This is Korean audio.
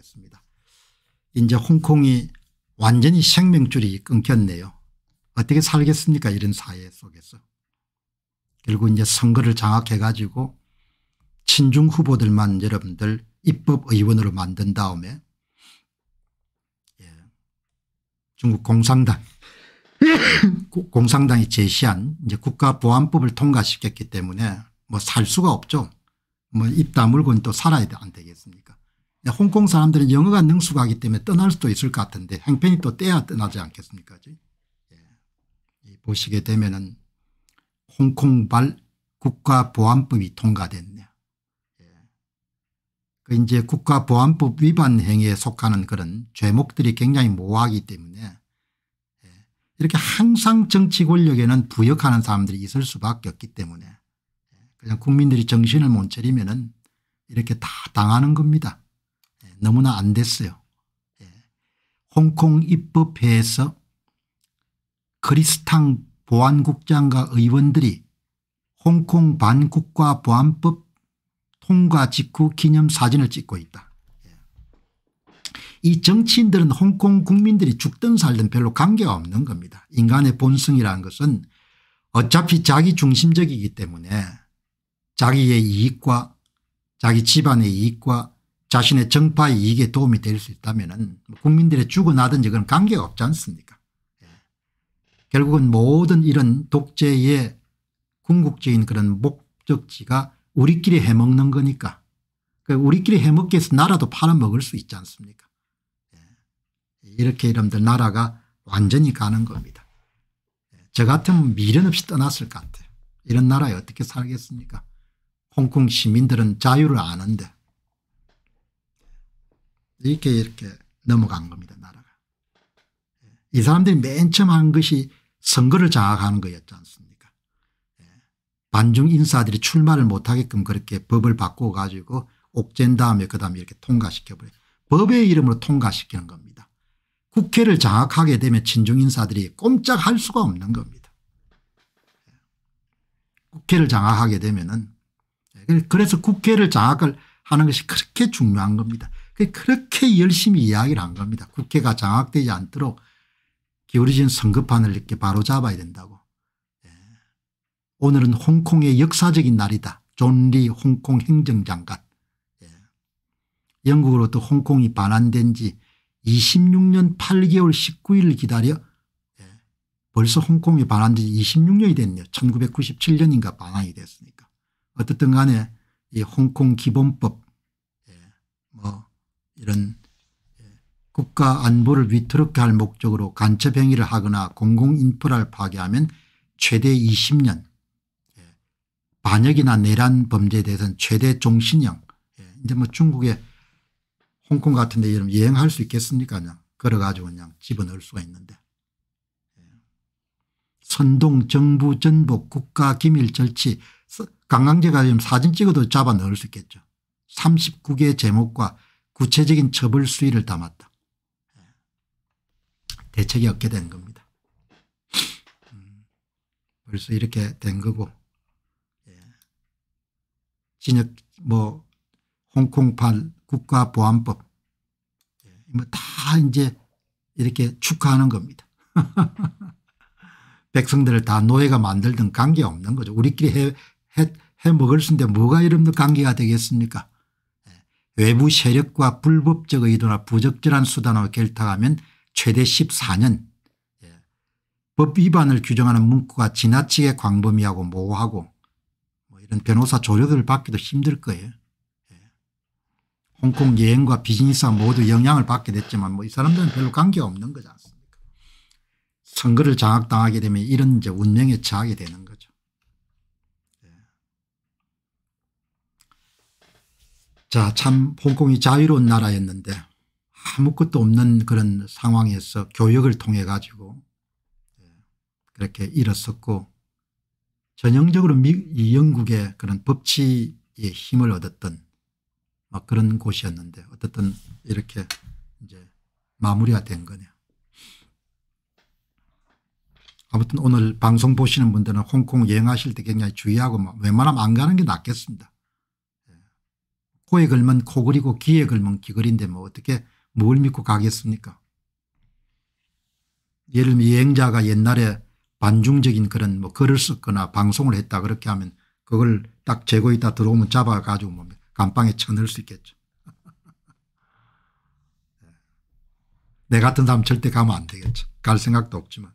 하겠습니다. 이제 홍콩이 완전히 생명줄이 끊겼네요. 어떻게 살겠습니까 이런 사회 속에서. 결국 이제 선거를 장악해 가지고 친중 후보들만 여러분들 입법의원으로 만든 다음에 예. 중국 공산당 공산당이 제시한 이제 국가보안법을 통과시켰기 때문에 뭐 살 수가 없죠. 뭐입 다물고는 또 살아야 안 되겠습니까 홍콩 사람들은 영어가 능숙하기 때문에 떠날 수도 있을 것 같은데 행편이 또 떼야 떠나지 않겠습니까 예. 보시게 되면 은 홍콩발 국가보안법이 통과됐네요. 예. 그 이제 국가보안법 위반 행위에 속하는 그런 죄목들이 굉장히 모호하기 때문에 예. 이렇게 항상 정치 권력에는 부역하는 사람들이 있을 수밖에 없기 때문에 예. 그냥 국민들이 정신을 못 차리면 은 이렇게 다 당하는 겁니다. 너무나 안 됐어요. 예. 홍콩 입법회에서 크리스탕 보안국장과 의원들이 홍콩 반국가 보안법 통과 직후 기념사진을 찍고 있다. 예. 이 정치인들은 홍콩 국민들이 죽든 살든 별로 관계가 없는 겁니다. 인간의 본성이라는 것은 어차피 자기 중심적이기 때문에 자기의 이익과 자기 집안의 이익과 자신의 정파 이익에 도움이 될 수 있다면 뭐 국민들의 죽어나든지 그런 관계가 없지 않습니까 예. 결국은 모든 이런 독재의 궁극적인 그런 목적지가 우리끼리 해먹는 거니까 그러니까 우리끼리 해먹기 위해서 나라도 팔아먹을 수 있지 않습니까 예. 이렇게 여러분들 나라가 완전히 가는 겁니다 예. 저 같으면 미련 없이 떠났을 것 같아요 이런 나라에 어떻게 살겠습니까 홍콩 시민들은 자유를 아는데 이렇게 이렇게 넘어간 겁니다 나라가. 예. 이 사람들이 맨 처음 한 것이 선거를 장악하는 거였지 않습니까 예. 반중 인사들이 출마를 못하게끔 그렇게 법을 바꿔 가지고 옥죄인 다음에 그다음에 이렇게 통과시켜버려 법의 이름으로 통과시키는 겁니다. 국회를 장악하게 되면 친중 인사들이 꼼짝 할 수가 없는 겁니다. 예. 국회를 장악하게 되면 은 그래서 국회를 장악 하는 것이 그렇게 중요한 겁니다. 그 그렇게 열심히 이야기를 한 겁니다. 국회가 장악되지 않도록 기울어진 선거판을 이렇게 바로 잡아야 된다고. 예. 오늘은 홍콩의 역사적인 날이다. 존 리 홍콩 행정장관. 예. 영국으로부터 홍콩이 반환된 지 26년 8개월 19일을 기다려 예. 벌써 홍콩이 반환된 지 26년이 됐네요. 1997년인가 반환이 됐으니까. 어떻든 간에 이 홍콩 기본법 예. 뭐 이런 예, 국가 안보를 위태롭게 할 목적으로 간첩 행위를 하거나 공공 인프라를 파괴하면 최대 20년 예, 반역이나 내란 범죄에 대해서는 최대 종신형 예, 이제 뭐 중국의 홍콩 같은 데 이런 여행할 수 있겠습니까 그냥 걸어가지고 그냥 집어넣을 수가 있는데 선동 정부 전복 국가 기밀 절취 강강제가 지금 사진 찍어도 잡아 넣을 수 있겠죠. 39개 제목과 구체적인 처벌 수위를 담았다. 대책이 없게 된 겁니다. 음, 벌써 이렇게 된 거고 예. 진역 뭐홍콩팔 국가보안법 예, 뭐다 이제 이렇게 축하하는 겁니다. 백성들을 다 노예가 만들든 관계없는 거죠. 우리끼리 해, 해, 해 먹을 수있는데 뭐가 이름도 관계가 되겠습니까 외부 세력과 불법적 의도나 부적절한 수단으로 결탁하면 최대 14년 예. 법 위반을 규정하는 문구가 지나치게 광범위하고 모호하고 뭐 이런 변호사 조력을 받기도 힘들 거예요. 예. 홍콩 여행과 비즈니스와 모두 영향을 받게 됐지만 뭐이 사람들은 별로 관계가 없는 거지 않습니까 선거를 장악당하게 되면 이런 이제 운명에 처하게 되는 거죠. 자, 참 홍콩이 자유로운 나라였는데 아무것도 없는 그런 상황에서 교역을 통해 가지고 예, 그렇게 일었었고 전형적으로 미, 이 영국의 그런 법치의 힘을 얻었던 막 그런 곳이었는데 어쨌든 이렇게 이제 마무리가 된 거네요. 아무튼 오늘 방송 보시는 분들은 홍콩 여행하실 때 굉장히 주의하고 뭐 웬만하면 안 가는 게 낫겠습니다. 코에 걸면 코그리고 귀에 걸면 귀걸인데 뭐 어떻게 뭘 믿고 가겠습니까 예를 들면 여행자가 옛날에 반중적인 그런 뭐 글을 썼거나 방송을 했다 그렇게 하면 그걸 딱 재고 있다 들어오면 잡아가지고 뭐 감방에 쳐넣을 수 있겠죠. 네. 내 같은 사람 절대 가면 안 되겠죠. 갈 생각도 없지만.